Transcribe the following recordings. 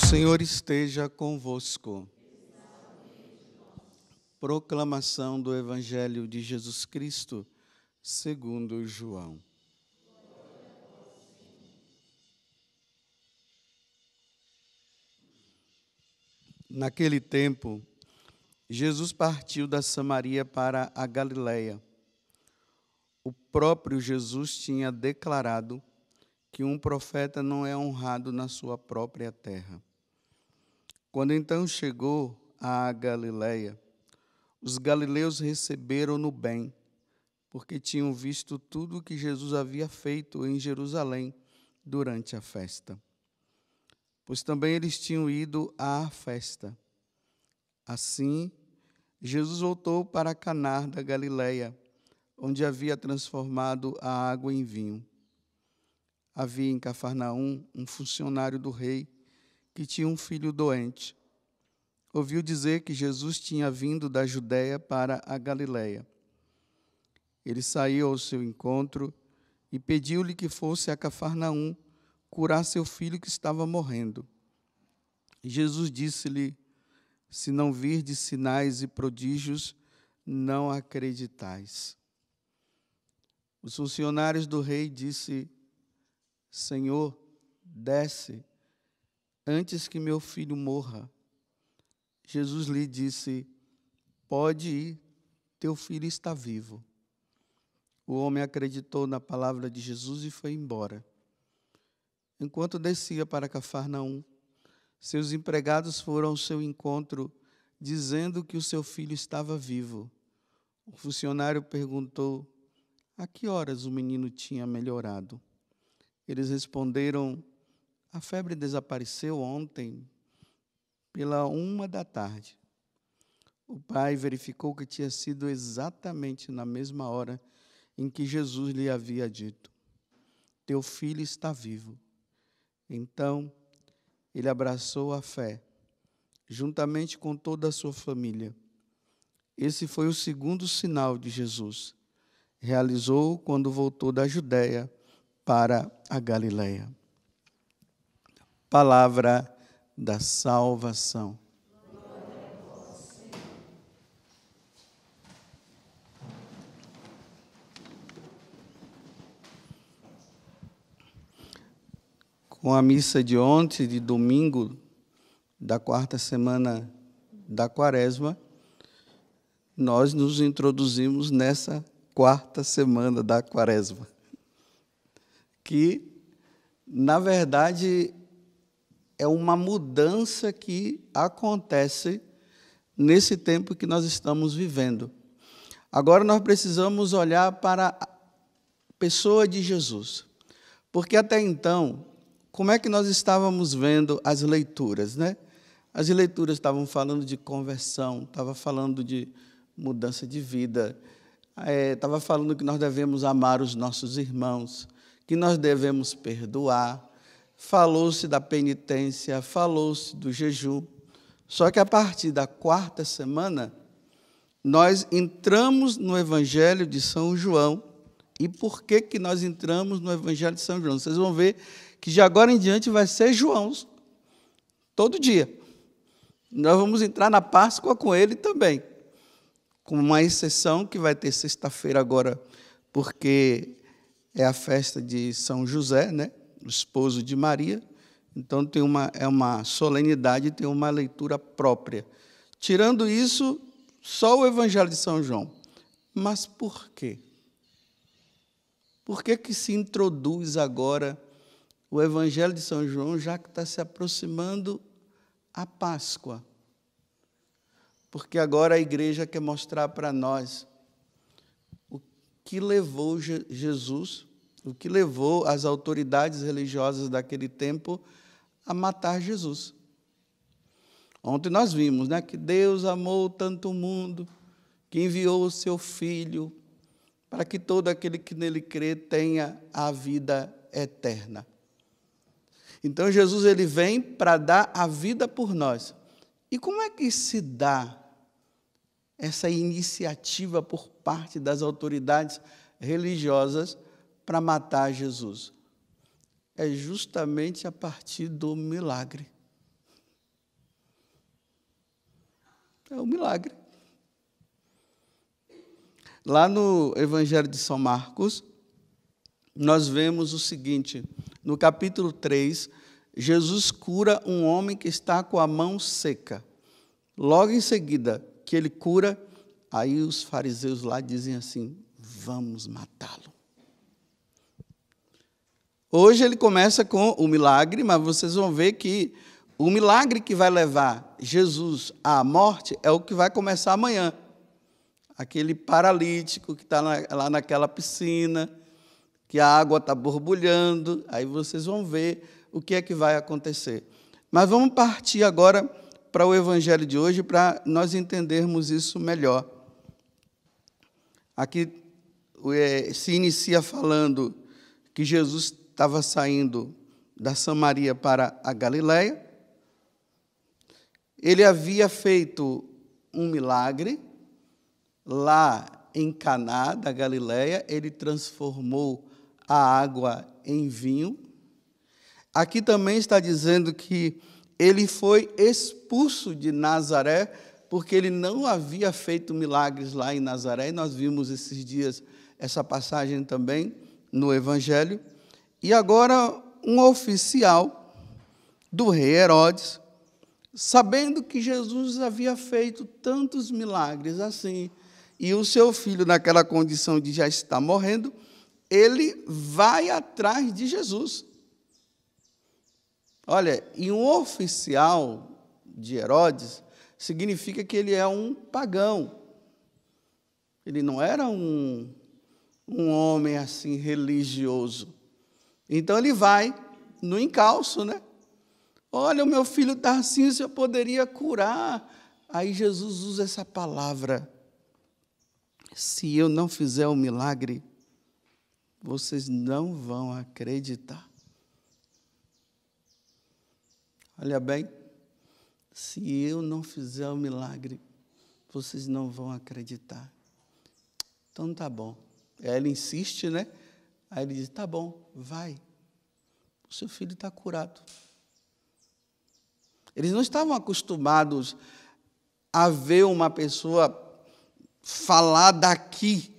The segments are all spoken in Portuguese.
O Senhor esteja convosco. Proclamação do Evangelho de Jesus Cristo, segundo João. Naquele tempo, Jesus partiu da Samaria para a Galiléia. O próprio Jesus tinha declarado que um profeta não é honrado na sua própria terra. Quando então chegou à Galiléia, os galileus receberam-no bem, porque tinham visto tudo o que Jesus havia feito em Jerusalém durante a festa. Pois também eles tinham ido à festa. Assim, Jesus voltou para Caná da Galileia, onde havia transformado a água em vinho. Havia em Cafarnaum um funcionário do rei, que tinha um filho doente, ouviu dizer que Jesus tinha vindo da Judéia para a Galiléia. Ele saiu ao seu encontro e pediu-lhe que fosse a Cafarnaum curar seu filho que estava morrendo. Jesus disse-lhe: Se não virdes sinais e prodígios, não acreditais. Os funcionários do rei disse: Senhor, desce antes que meu filho morra. Jesus lhe disse: Pode ir, teu filho está vivo. O homem acreditou na palavra de Jesus e foi embora. Enquanto descia para Cafarnaum, seus empregados foram ao seu encontro, dizendo que o seu filho estava vivo. O funcionário perguntou: A que horas o menino tinha melhorado? Eles responderam: a febre desapareceu ontem pela uma da tarde. O pai verificou que tinha sido exatamente na mesma hora em que Jesus lhe havia dito: Teu filho está vivo. Então, ele abraçou a fé, juntamente com toda a sua família. Esse foi o segundo sinal de Jesus. Realizou quando voltou da Judéia para a Galileia palavra da salvação. Com a missa de ontem, de domingo, da quarta semana da quaresma, nós nos introduzimos nessa quarta semana da quaresma, que, na verdade, é uma mudança que acontece nesse tempo que nós estamos vivendo. Agora nós precisamos olhar para a pessoa de Jesus. Porque até então, como é que nós estávamos vendo as leituras, né? As leituras estavam falando de conversão, estava falando de mudança de vida, é, estava é, falando que nós devemos amar os nossos irmãos, que nós devemos perdoar, falou-se da penitência, falou-se do jejum. Só que a partir da quarta semana, nós entramos no Evangelho de São João. E por que, que nós entramos no Evangelho de São João? Vocês vão ver que de agora em diante vai ser João todo dia. Nós vamos entrar na Páscoa com ele também, com uma exceção que vai ter sexta-feira agora, porque é a festa de São José, né? o esposo de Maria, então tem uma, é uma solenidade, tem uma leitura própria. Tirando isso, só o Evangelho de São João. Mas por quê? Por que, que se introduz agora o Evangelho de São João, já que está se aproximando a Páscoa? Porque agora a igreja quer mostrar para nós o que levou Jesus o que levou as autoridades religiosas daquele tempo a matar Jesus. Ontem nós vimos né, que Deus amou tanto o mundo que enviou o seu Filho para que todo aquele que nele crê tenha a vida eterna. Então Jesus ele vem para dar a vida por nós. E como é que se dá essa iniciativa por parte das autoridades religiosas para matar Jesus? É justamente a partir do milagre. É o um milagre. Lá no Evangelho de São Marcos, nós vemos o seguinte: no capítulo 3, Jesus cura um homem que está com a mão seca. Logo em seguida que ele cura, aí os fariseus lá dizem assim: vamos matá-lo. Hoje ele começa com o milagre, mas vocês vão ver que o milagre que vai levar Jesus à morte é o que vai começar amanhã. Aquele paralítico que está lá naquela piscina, que a água está borbulhando, aí vocês vão ver o que é que vai acontecer. Mas vamos partir agora para o evangelho de hoje para nós entendermos isso melhor. Aqui eh, se inicia falando que Jesus estava saindo da Samaria para a Galiléia. Ele havia feito um milagre lá em Caná da Galiléia, ele transformou a água em vinho. Aqui também está dizendo que ele foi expulso de Nazaré porque ele não havia feito milagres lá em Nazaré, e nós vimos esses dias essa passagem também no evangelho. E agora, um oficial do rei Herodes, sabendo que Jesus havia feito tantos milagres assim, e o seu filho, naquela condição de já estar morrendo, ele vai atrás de Jesus. Olha, e um oficial de Herodes significa que ele é um pagão. Ele não era um, um homem assim religioso. Então ele vai no encalço, né? Olha, o meu filho Tarcísio eu poderia curar. Aí Jesus usa essa palavra: se eu não fizer o um milagre, vocês não vão acreditar. Olha bem, se eu não fizer o um milagre, vocês não vão acreditar. Então tá bom. Ela insiste, né? Aí ele diz: Tá bom, vai. O seu filho está curado. Eles não estavam acostumados a ver uma pessoa falar daqui,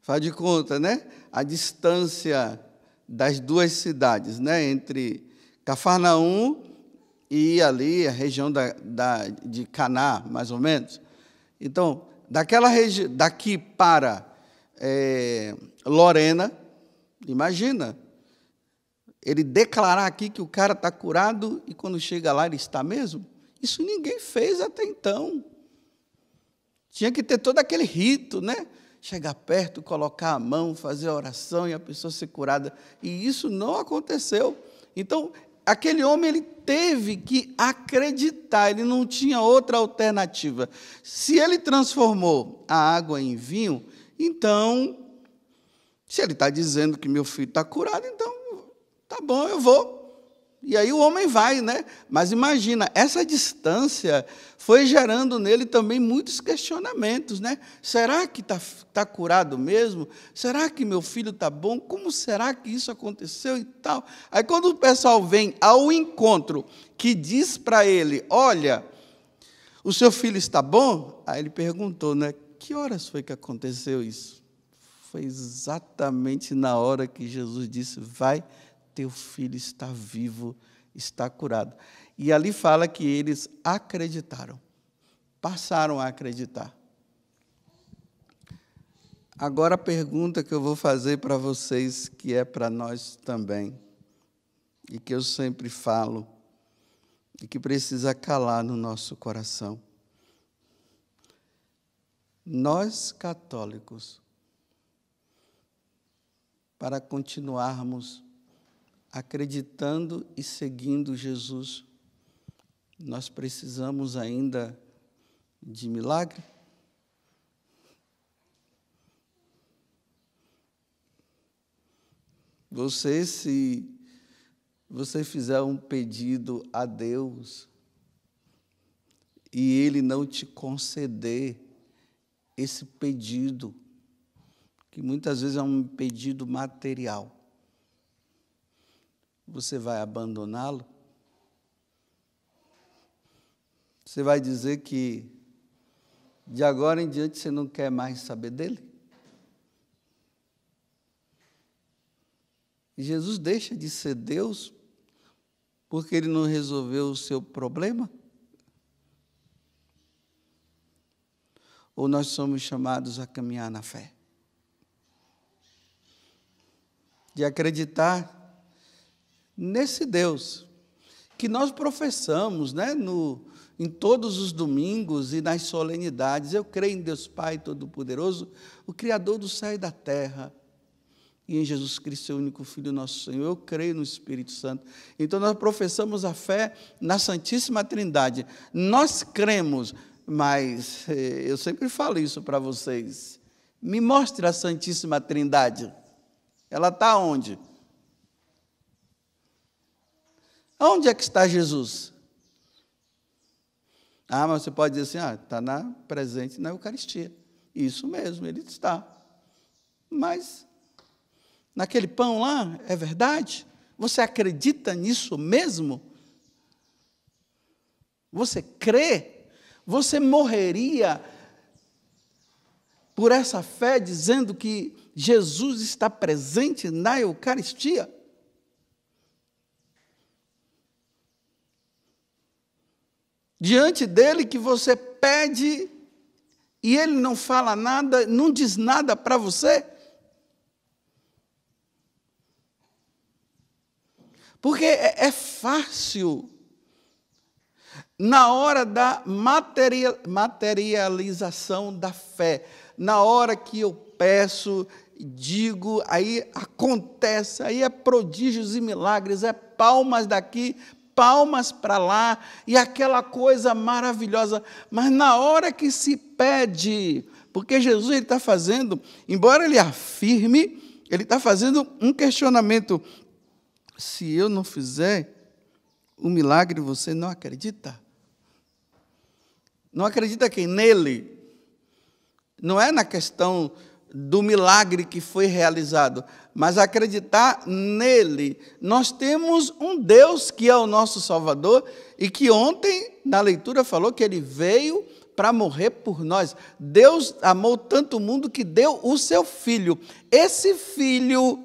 faz de conta, né? A distância das duas cidades, né? Entre Cafarnaum e ali a região da, da de Caná, mais ou menos. Então, daquela região, daqui para é, Lorena, Imagina, ele declarar aqui que o cara está curado e quando chega lá ele está mesmo? Isso ninguém fez até então. Tinha que ter todo aquele rito, né? Chegar perto, colocar a mão, fazer a oração e a pessoa ser curada. E isso não aconteceu. Então, aquele homem ele teve que acreditar, ele não tinha outra alternativa. Se ele transformou a água em vinho, então se ele está dizendo que meu filho está curado, então tá bom, eu vou. E aí o homem vai, né? Mas imagina, essa distância foi gerando nele também muitos questionamentos, né? Será que está tá curado mesmo? Será que meu filho está bom? Como será que isso aconteceu e tal? Aí quando o pessoal vem ao encontro que diz para ele: Olha, o seu filho está bom? Aí ele perguntou, né? Que horas foi que aconteceu isso? Foi exatamente na hora que Jesus disse: Vai, teu filho está vivo, está curado. E ali fala que eles acreditaram, passaram a acreditar. Agora a pergunta que eu vou fazer para vocês, que é para nós também, e que eu sempre falo, e que precisa calar no nosso coração. Nós católicos para continuarmos acreditando e seguindo Jesus. Nós precisamos ainda de milagre? Você, se você fizer um pedido a Deus e Ele não te conceder esse pedido, que muitas vezes é um pedido material. Você vai abandoná-lo? Você vai dizer que de agora em diante você não quer mais saber dele? Jesus deixa de ser Deus porque ele não resolveu o seu problema? Ou nós somos chamados a caminhar na fé? de acreditar nesse Deus que nós professamos, né, no, em todos os domingos e nas solenidades. Eu creio em Deus Pai Todo-Poderoso, o Criador do céu e da terra, e em Jesus Cristo, seu único Filho, nosso Senhor. Eu creio no Espírito Santo. Então, nós professamos a fé na Santíssima Trindade. Nós cremos, mas eh, eu sempre falo isso para vocês. Me mostre a Santíssima Trindade. Ela está onde? Onde é que está Jesus? Ah, mas você pode dizer assim, ah, está na, presente na Eucaristia. Isso mesmo, ele está. Mas naquele pão lá, é verdade? Você acredita nisso mesmo? Você crê? Você morreria por essa fé dizendo que Jesus está presente na Eucaristia. Diante dele que você pede e ele não fala nada, não diz nada para você. Porque é, é fácil na hora da materialização da fé, na hora que eu peço digo, aí acontece, aí é prodígios e milagres, é palmas daqui, palmas para lá, e aquela coisa maravilhosa. Mas na hora que se pede, porque Jesus ele está fazendo, embora ele afirme, ele está fazendo um questionamento. Se eu não fizer o milagre, você não acredita? Não acredita quem nele? Não é na questão do milagre que foi realizado, mas acreditar nele. Nós temos um Deus que é o nosso Salvador e que ontem, na leitura, falou que ele veio para morrer por nós. Deus amou tanto o mundo que deu o seu filho. Esse filho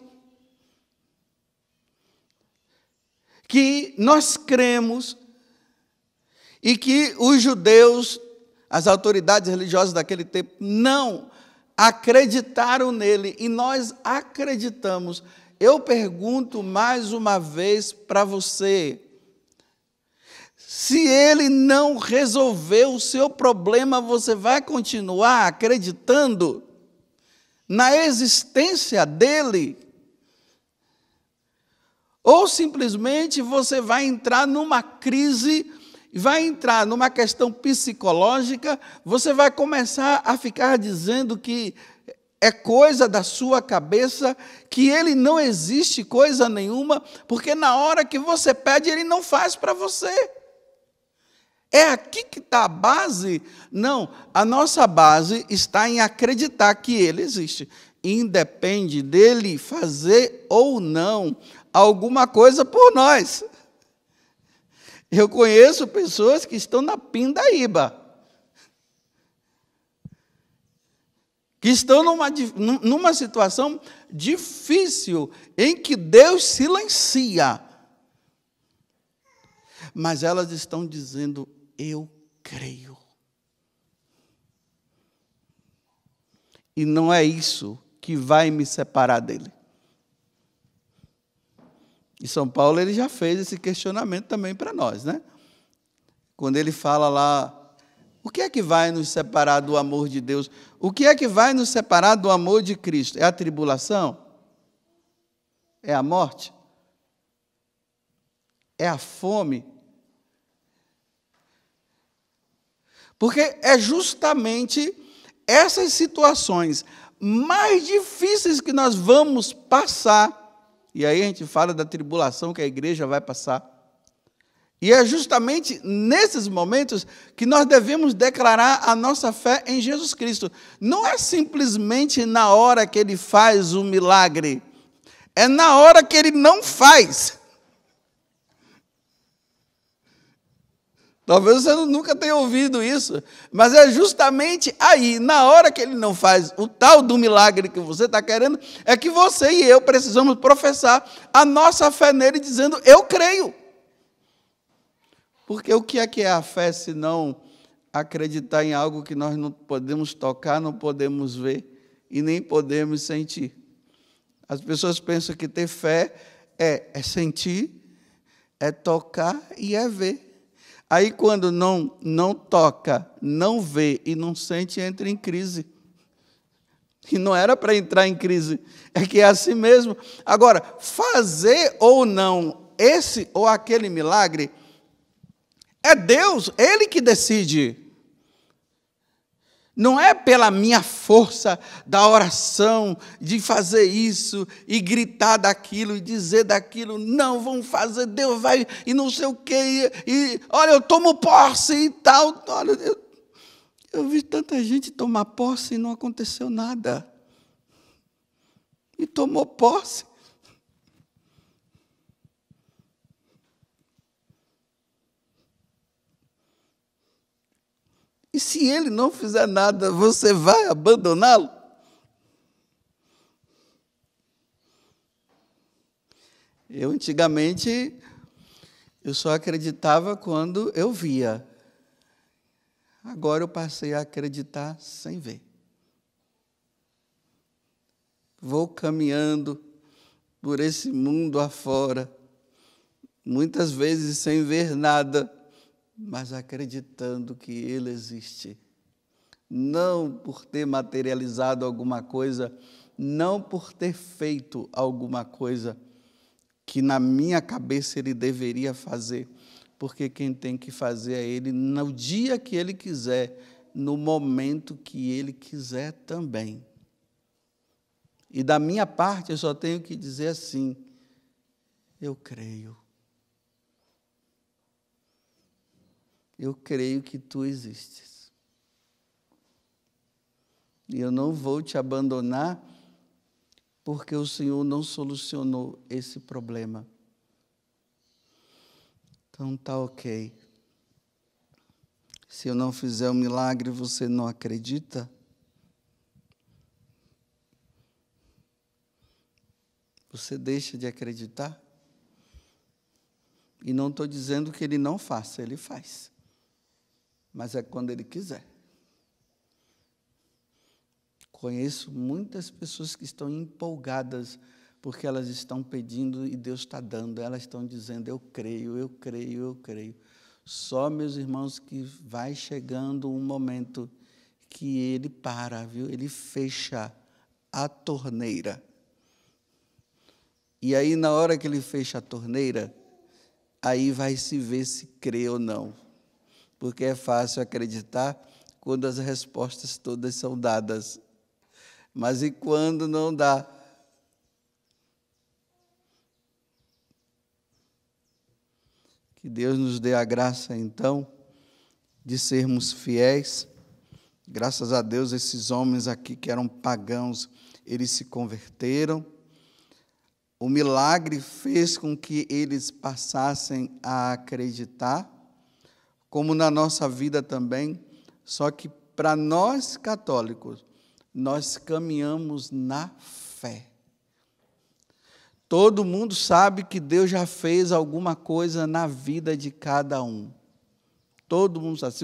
que nós cremos e que os judeus, as autoridades religiosas daquele tempo, não acreditaram nele e nós acreditamos. Eu pergunto mais uma vez para você: se ele não resolveu o seu problema, você vai continuar acreditando na existência dele? Ou simplesmente você vai entrar numa crise vai entrar numa questão psicológica, você vai começar a ficar dizendo que é coisa da sua cabeça, que ele não existe coisa nenhuma, porque na hora que você pede, ele não faz para você. É aqui que está a base? Não, a nossa base está em acreditar que ele existe. Independe dele fazer ou não alguma coisa por nós. Eu conheço pessoas que estão na pindaíba. Que estão numa, numa situação difícil, em que Deus silencia. Mas elas estão dizendo: Eu creio. E não é isso que vai me separar dele. E São Paulo ele já fez esse questionamento também para nós, né? Quando ele fala lá, o que é que vai nos separar do amor de Deus? O que é que vai nos separar do amor de Cristo? É a tribulação? É a morte? É a fome? Porque é justamente essas situações mais difíceis que nós vamos passar e aí a gente fala da tribulação que a igreja vai passar. E é justamente nesses momentos que nós devemos declarar a nossa fé em Jesus Cristo. Não é simplesmente na hora que ele faz o milagre, é na hora que ele não faz. Talvez você nunca tenha ouvido isso, mas é justamente aí, na hora que ele não faz o tal do milagre que você está querendo, é que você e eu precisamos professar a nossa fé nele, dizendo: Eu creio. Porque o que é que é a fé se não acreditar em algo que nós não podemos tocar, não podemos ver e nem podemos sentir? As pessoas pensam que ter fé é, é sentir, é tocar e é ver. Aí, quando não, não toca, não vê e não sente, entra em crise. E não era para entrar em crise, é que é assim mesmo. Agora, fazer ou não esse ou aquele milagre, é Deus, Ele que decide. Não é pela minha força da oração, de fazer isso e gritar daquilo e dizer daquilo, não, vão fazer, Deus vai e não sei o quê, e, e olha, eu tomo posse e tal. Olha, eu, eu vi tanta gente tomar posse e não aconteceu nada. E tomou posse. E se ele não fizer nada, você vai abandoná-lo? Eu antigamente eu só acreditava quando eu via. Agora eu passei a acreditar sem ver. Vou caminhando por esse mundo afora, muitas vezes sem ver nada mas acreditando que Ele existe. Não por ter materializado alguma coisa, não por ter feito alguma coisa que na minha cabeça ele deveria fazer, porque quem tem que fazer é ele no dia que ele quiser, no momento que ele quiser também. E da minha parte eu só tenho que dizer assim: eu creio. eu creio que tu existes. E eu não vou te abandonar, porque o Senhor não solucionou esse problema. Então tá ok. Se eu não fizer o um milagre, você não acredita? Você deixa de acreditar? E não estou dizendo que ele não faça, ele faz mas é quando Ele quiser. Conheço muitas pessoas que estão empolgadas porque elas estão pedindo e Deus está dando, elas estão dizendo: Eu creio, eu creio, eu creio. Só, meus irmãos, que vai chegando um momento que ele para, viu? Ele fecha a torneira. E aí, na hora que ele fecha a torneira, aí vai se ver se crê ou não porque é fácil acreditar quando as respostas todas são dadas. Mas e quando não dá? Que Deus nos dê a graça, então, de sermos fiéis. Graças a Deus, esses homens aqui que eram pagãos, eles se converteram. O milagre fez com que eles passassem a acreditar como na nossa vida também, só que para nós católicos, nós caminhamos na fé. Todo mundo sabe que Deus já fez alguma coisa na vida de cada um. Todo mundo sabe.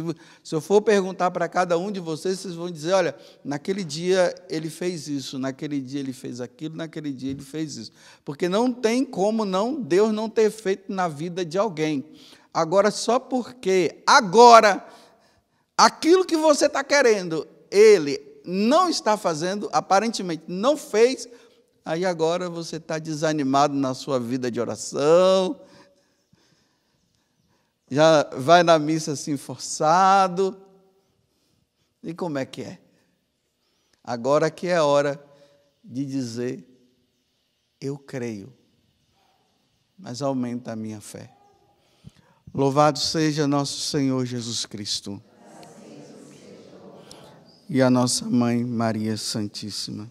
Se eu for perguntar para cada um de vocês, vocês vão dizer: olha, naquele dia ele fez isso, naquele dia ele fez aquilo, naquele dia ele fez isso. Porque não tem como não Deus não ter feito na vida de alguém. Agora, só porque agora aquilo que você está querendo, ele não está fazendo, aparentemente não fez, aí agora você está desanimado na sua vida de oração, já vai na missa assim forçado. E como é que é? Agora que é hora de dizer: Eu creio, mas aumenta a minha fé. Louvado seja nosso Senhor Jesus Cristo. E a nossa mãe Maria Santíssima.